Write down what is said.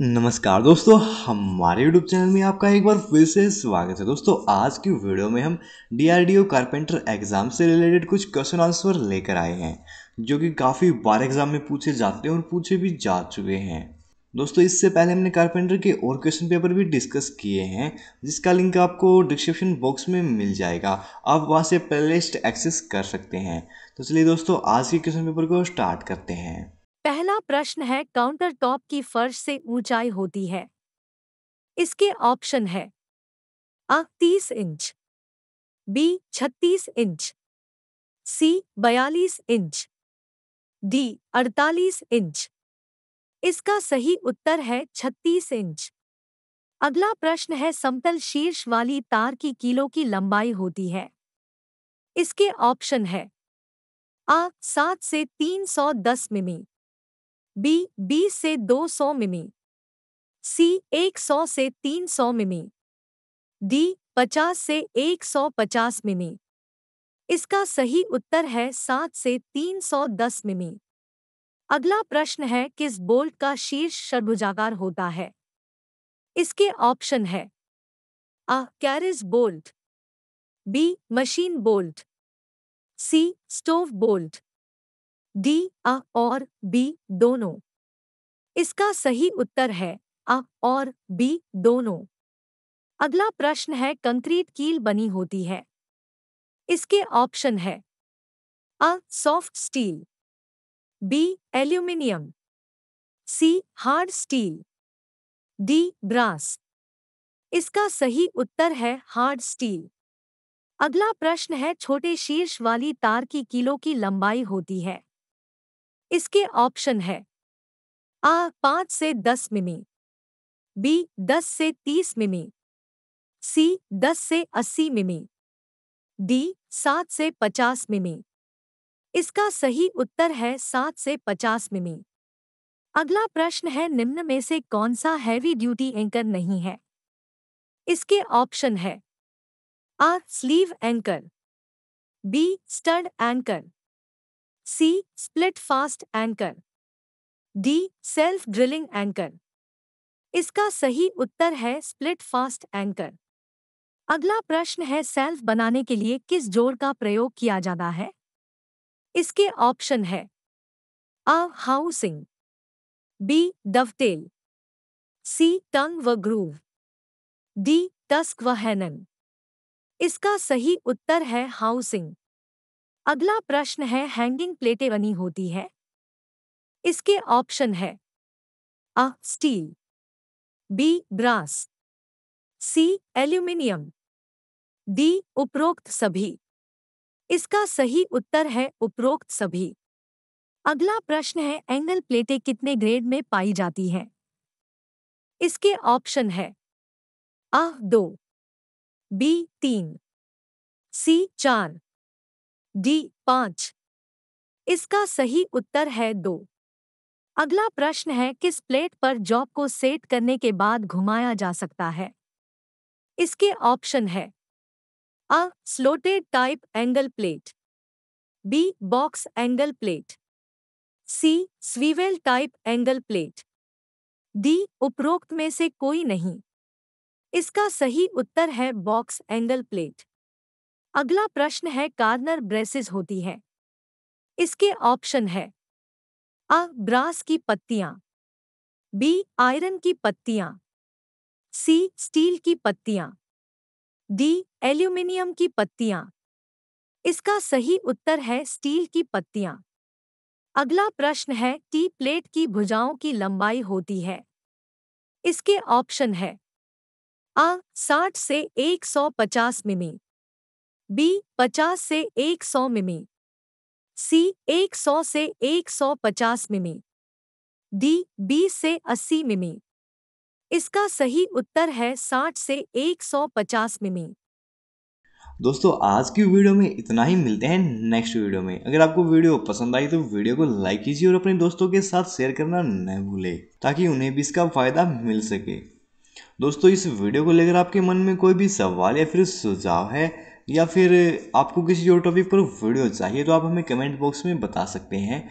नमस्कार दोस्तों हमारे यूट्यूब चैनल में आपका एक बार फिर से स्वागत है दोस्तों आज की वीडियो में हम ओ कारपेंटर एग्जाम से रिलेटेड कुछ क्वेश्चन आंसर लेकर आए हैं जो कि काफ़ी बार एग्जाम में पूछे जाते हैं और पूछे भी जा चुके हैं दोस्तों इससे पहले हमने कारपेंटर के और क्वेश्चन पेपर भी डिस्कस किए हैं जिसका लिंक आपको डिस्क्रिप्शन बॉक्स में मिल जाएगा आप वहाँ से लिस्ट एक्सेस कर सकते हैं तो चलिए दोस्तों आज के क्वेश्चन पेपर को स्टार्ट करते हैं पहला प्रश्न है काउंटर टॉप की फर्श से ऊंचाई होती है इसके ऑप्शन है अ तीस इंच बी छत्तीस इंच सी बयालीस इंच डी अड़तालीस इंच इसका सही उत्तर है छत्तीस इंच अगला प्रश्न है समतल शीर्ष वाली तार की किलो की लंबाई होती है इसके ऑप्शन है आ सात से तीन सौ दस मिमी बी 20 से 200 मिमी सी 100 से 300 मिमी डी 50 से 150 मिमी इसका सही उत्तर है 7 से 310 मिमी अगला प्रश्न है किस बोल्ट का शीर्ष षडभुजाकार होता है इसके ऑप्शन है A carriage bolt B machine bolt C stove bolt D A और बी दोनों इसका सही उत्तर है अ और बी दोनों अगला प्रश्न है कंक्रीट कील बनी होती है इसके ऑप्शन है A soft steel B aluminium C hard steel D brass इसका सही उत्तर है हार्ड स्टील अगला प्रश्न है छोटे शीर्ष वाली तार की कीलों की लंबाई होती है इसके ऑप्शन है आ पांच से दस मिमी बी दस से तीस मिमी सी दस से अस्सी मिमी डी सात से पचास मिमी इसका सही उत्तर है सात से पचास मिमी अगला प्रश्न है निम्न में से कौन सा हैवी ड्यूटी एंकर नहीं है इसके ऑप्शन है A sleeve anchor B stud anchor C split fast anchor D self drilling anchor इसका सही उत्तर है स्प्लिट फास्ट एंकर अगला प्रश्न है सेल्फ बनाने के लिए किस जोड़ का प्रयोग किया जाता है इसके ऑप्शन है अ हाउसिंग बी डवटेल सी टंग व ग्रूव डी टस्क व हैनन इसका सही उत्तर है हाउसिंग अगला प्रश्न है हैंगिंग प्लेटें बनी होती है इसके ऑप्शन है A steel B brass C aluminium D उपरोक्त सभी इसका सही उत्तर है उपरोक्त सभी अगला प्रश्न है एंगल प्लेटें कितने ग्रेड में पाई जाती हैं इसके ऑप्शन है अ दो बी तीन सी चार डी पांच इसका सही उत्तर है दो अगला प्रश्न है किस प्लेट पर जॉब को सेट करने के बाद घुमाया जा सकता है इसके ऑप्शन है A slotted type angle plate B box angle plate C swivel type angle plate D उपरोक्त में से कोई नहीं इसका सही उत्तर है बॉक्स एंगल प्लेट अगला प्रश्न है कार्नर ब्रेसेस होती है इसके ऑप्शन है अ ब्रास की पत्तियां बी आयरन की पत्तियां सी स्टील की पत्तियां डी एल्यूमिनियम की पत्तियां इसका सही उत्तर है स्टील की पत्तियां अगला प्रश्न है टी प्लेट की भुजाओं की लंबाई होती है इसके ऑप्शन है अ साठ से 150 मिमी बी 50 से 100 मिमी सी 100 से 150 मिमी डी 20 से 80 मिमी इसका सही उत्तर है 60 से 150 मिमी दोस्तों आज की वीडियो में इतना ही मिलते हैं नेक्स्ट वीडियो में अगर आपको वीडियो पसंद आई तो वीडियो को लाइक कीजिए और अपने दोस्तों के साथ शेयर करना न भूले ताकि उन्हें भी इसका फायदा मिल सके दोस्तों इस वीडियो को लेकर आपके मन में कोई भी सवाल या फिर सुझाव है या फिर आपको किसी और टॉपिक पर वीडियो चाहिए तो आप हमें कमेंट बॉक्स में बता सकते हैं